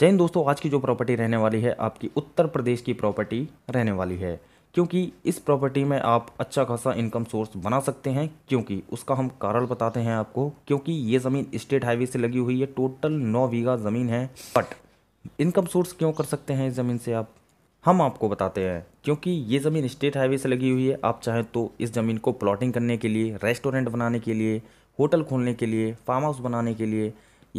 जय हिंद दोस्तों आज की जो प्रॉपर्टी रहने वाली है आपकी उत्तर प्रदेश की प्रॉपर्टी रहने वाली है क्योंकि इस प्रॉपर्टी में आप अच्छा खासा इनकम सोर्स बना सकते हैं क्योंकि उसका हम कारण बताते हैं आपको क्योंकि ये ज़मीन स्टेट हाईवे से लगी हुई है टोटल नौ बीघा ज़मीन है बट इनकम सोर्स क्यों कर सकते हैं इस ज़मीन से आप हम आपको बताते हैं क्योंकि ये ज़मीन स्टेट हाईवे से लगी हुई है आप चाहें तो इस ज़मीन को प्लॉटिंग करने के लिए रेस्टोरेंट बनाने के लिए होटल खोलने के लिए फार्म हाउस बनाने के लिए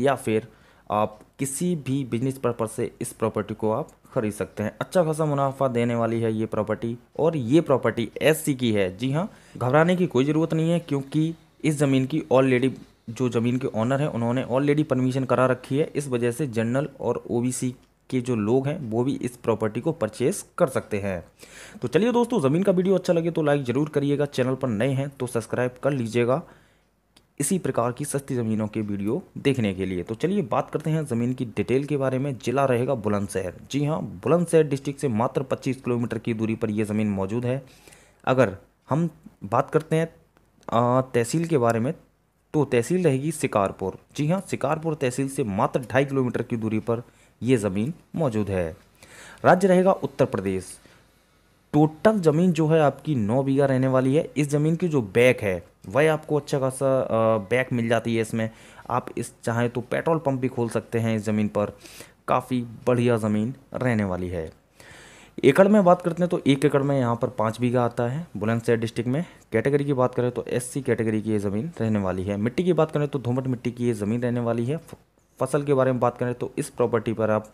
या फिर आप किसी भी बिजनेस पर्पज से इस प्रॉपर्टी को आप खरीद सकते हैं अच्छा खासा मुनाफा देने वाली है ये प्रॉपर्टी और ये प्रॉपर्टी एस की है जी हाँ घबराने की कोई ज़रूरत नहीं है क्योंकि इस ज़मीन की ऑलरेडी जो ज़मीन के ऑनर हैं उन्होंने ऑलरेडी परमिशन करा रखी है इस वजह से जनरल और ओ के जो लोग हैं वो भी इस प्रॉपर्टी को परचेस कर सकते हैं तो चलिए दोस्तों ज़मीन का वीडियो अच्छा लगे तो लाइक ज़रूर करिएगा चैनल पर नए हैं तो सब्सक्राइब कर लीजिएगा इसी प्रकार की सस्ती ज़मीनों के वीडियो देखने के लिए तो चलिए बात करते हैं ज़मीन की डिटेल के बारे में ज़िला रहेगा बुलंदशहर जी हाँ बुलंदशहर डिस्ट्रिक्ट से मात्र 25 किलोमीटर की दूरी पर यह ज़मीन मौजूद है अगर हम बात करते हैं तहसील के बारे में तो तहसील रहेगी शिकारपुर जी हाँ शिकारपुर तहसील से मात्र ढाई किलोमीटर की दूरी पर यह ज़मीन मौजूद है राज्य रहेगा उत्तर प्रदेश टोटल ज़मीन जो है आपकी नौ बीघा रहने वाली है इस ज़मीन की जो बैक है वह आपको अच्छा खासा बैक मिल जाती है इसमें आप इस चाहें तो पेट्रोल पंप भी खोल सकते हैं इस ज़मीन पर काफ़ी बढ़िया ज़मीन रहने वाली है एकड़ में बात करते हैं तो एक एकड़ में यहाँ पर पाँच बीघा आता है बुलंदशहर डिस्ट्रिक्ट में कैटेगरी की बात करें तो एससी कैटेगरी की ये ज़मीन रहने वाली है मिट्टी की बात करें तो धूमट मिट्टी की ये ज़मीन रहने वाली है फसल के बारे में बात करें तो इस प्रॉपर्टी पर आप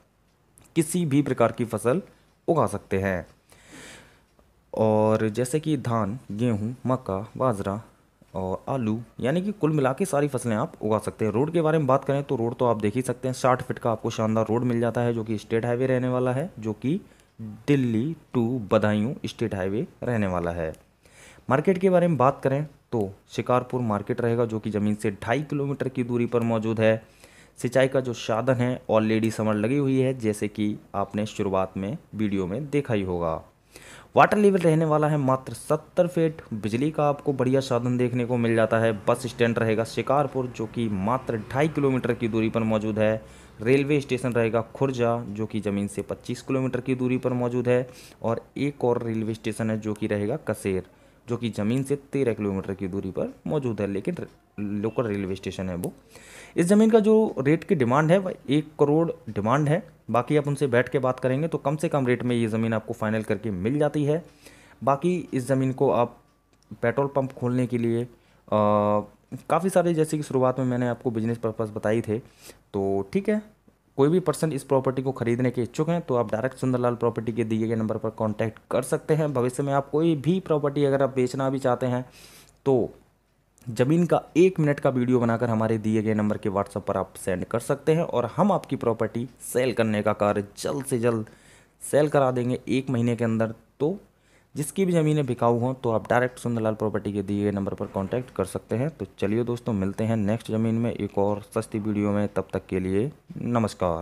किसी भी प्रकार की फसल उगा सकते हैं और जैसे कि धान गेहूँ मक्का बाजरा और आलू यानी कि कुल मिला के सारी फसलें आप उगा सकते हैं रोड के बारे में बात करें तो रोड तो आप देख ही सकते हैं साठ फिट का आपको शानदार रोड मिल जाता है जो कि स्टेट हाईवे रहने वाला है जो कि Delhi to Budaun state highway रहने वाला है मार्केट के बारे में बात करें तो शिकारपुर मार्केट रहेगा जो कि ज़मीन से ढाई किलोमीटर की दूरी पर मौजूद है सिंचाई का जो साधन है ऑलरेडी समर लगी हुई है जैसे कि आपने शुरुआत में वीडियो में देखा ही होगा वाटर लेवल रहने वाला है मात्र सत्तर फीट बिजली का आपको बढ़िया साधन देखने को मिल जाता है बस स्टैंड रहेगा शिकारपुर जो कि मात्र ढाई किलोमीटर की दूरी पर मौजूद है रेलवे स्टेशन रहेगा खुर्जा जो कि ज़मीन से 25 किलोमीटर की दूरी पर मौजूद है और एक और रेलवे स्टेशन है जो कि रहेगा कसेर जो कि ज़मीन से तेरह किलोमीटर की दूरी पर मौजूद है लेकिन लोकल रेलवे स्टेशन है वो इस ज़मीन का जो रेट की डिमांड है वह एक करोड़ डिमांड है बाकी आप उनसे बैठ के बात करेंगे तो कम से कम रेट में ये ज़मीन आपको फाइनल करके मिल जाती है बाकी इस ज़मीन को आप पेट्रोल पंप खोलने के लिए काफ़ी सारे जैसे कि शुरुआत में मैंने आपको बिजनेस पर्पज़ बताई थे तो ठीक है कोई भी पर्सन इस प्रॉपर्टी को खरीदने के इच्छुक हैं तो आप डायरेक्ट सुंदरलाल प्रॉपर्टी के दिए गए नंबर पर कॉन्टैक्ट कर सकते हैं भविष्य में आप कोई भी प्रॉपर्टी अगर आप बेचना भी चाहते हैं तो ज़मीन का एक मिनट का वीडियो बनाकर हमारे दिए गए नंबर के व्हाट्सएप पर आप सेंड कर सकते हैं और हम आपकी प्रॉपर्टी सेल करने का कार्य जल्द से जल्द सेल करा देंगे एक महीने के अंदर तो जिसकी भी ज़मीनें बिकाऊ हों तो आप डायरेक्ट सुंदरलाल प्रॉपर्टी के दिए गए नंबर पर कॉन्टैक्ट कर सकते हैं तो चलिए दोस्तों मिलते हैं नेक्स्ट ज़मीन में एक और सस्ती वीडियो में तब तक के लिए नमस्कार